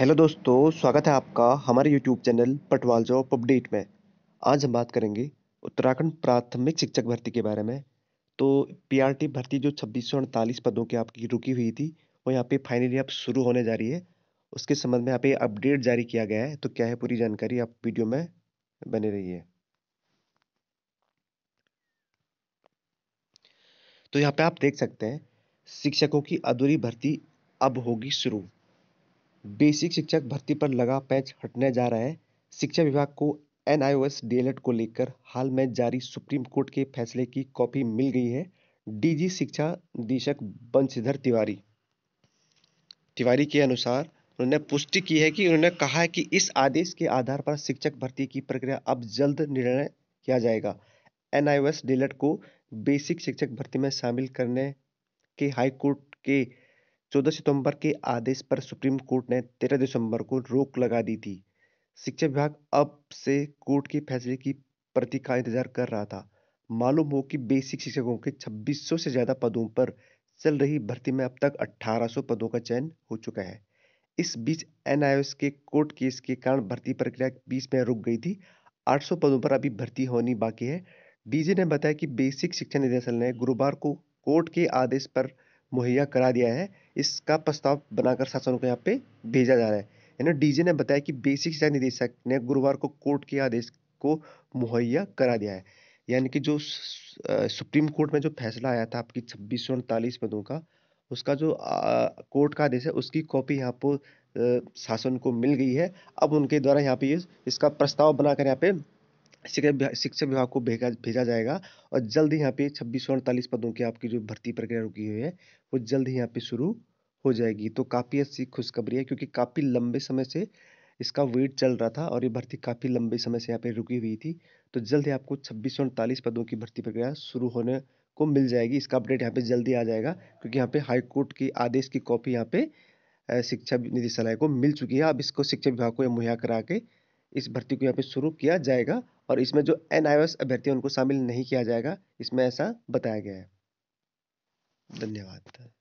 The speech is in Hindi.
हेलो दोस्तों स्वागत है आपका हमारे YouTube channel Patwal job update में आज हम बात करेंगे उत्तराखंड प्राथमिक शिक्षक भर्ती के बारे में तो पीआरटी भर्ती जो छब्बीस पदों की आपकी रुकी हुई थी वो यहाँ पे फाइनली अब शुरू होने जा रही है उसके संबंध में यहाँ पे अपडेट जारी किया गया है तो क्या है पूरी जानकारी आप वीडियो में बने रही तो यहाँ पे आप देख सकते हैं शिक्षकों की अधूरी भर्ती अब होगी शुरू बेसिक शिक्षक भर्ती पर लगा पैच हटने जा रहा है शिक्षा विभाग को एन आई को लेकर हाल में जारी सुप्रीम कोर्ट के फैसले की कॉपी मिल गई है डीजी शिक्षा निदेशक बंशीधर तिवारी तिवारी के अनुसार उन्होंने पुष्टि की है कि उन्होंने कहा है कि इस आदेश के आधार पर शिक्षक भर्ती की प्रक्रिया अब जल्द निर्णय किया जाएगा एन आई को बेसिक शिक्षक भर्ती में शामिल करने के हाईकोर्ट के चौदह सितंबर के आदेश पर सुप्रीम कोर्ट ने तेरह दिसंबर को रोक लगा दी थी शिक्षा विभाग अब से कोर्ट के फैसले की प्रति का इंतजार कर रहा था मालूम हो कि बेसिक शिक्षकों के 2600 से ज़्यादा पदों पर चल रही भर्ती में अब तक 1800 पदों का चयन हो चुका है इस बीच एन के कोर्ट केस के कारण भर्ती प्रक्रिया बीच में रुक गई थी 800 पदों पर अभी भर्ती होनी बाकी है डीजे ने बताया कि बेसिक शिक्षा निदेशालय ने गुरुवार को कोर्ट के आदेश पर मुहैया करा दिया है इसका प्रस्ताव बनाकर शासन को यहाँ पे भेजा जा रहा है यानी डीजे ने बताया कि बेसिक शिक्षा निदेशक ने गुरुवार को कोर्ट के आदेश को मुहैया करा दिया है यानी कि जो सुप्रीम कोर्ट में जो फैसला आया था आपकी छब्बीस सौ अड़तालीस पदों का उसका जो आ, कोर्ट का आदेश है उसकी कॉपी यहाँ पर शासन को मिल गई है अब उनके द्वारा यहाँ पे इसका प्रस्ताव बनाकर यहाँ पे शिक्षा शिक्षा विभाग को भेजा भेजा जाएगा और जल्द ही यहाँ पे छब्बीस सौ अड़तालीस पदों की आपकी जो भर्ती प्रक्रिया रुकी हुई है वो जल्द ही यहाँ पे शुरू हो जाएगी तो काफ़ी अच्छी खुशखबरी है क्योंकि काफ़ी लंबे समय से इसका वेट चल रहा था और ये भर्ती काफ़ी लंबे समय से यहाँ पे रुकी हुई थी तो जल्द ही आपको छब्बीस सौ अड़तालीस पदों की भर्ती प्रक्रिया शुरू होने को मिल जाएगी इसका अपडेट यहाँ पे जल्दी आ जाएगा क्योंकि यहाँ पे हाईकोर्ट की आदेश की कॉपी यहाँ पे शिक्षा निदेशालय को मिल चुकी है अब इसको शिक्षा विभाग को मुहैया करा के इस भर्ती को यहाँ पे शुरू किया जाएगा और इसमें जो एन अभ्यर्थी उनको शामिल नहीं किया जाएगा इसमें ऐसा बताया गया है धन्यवाद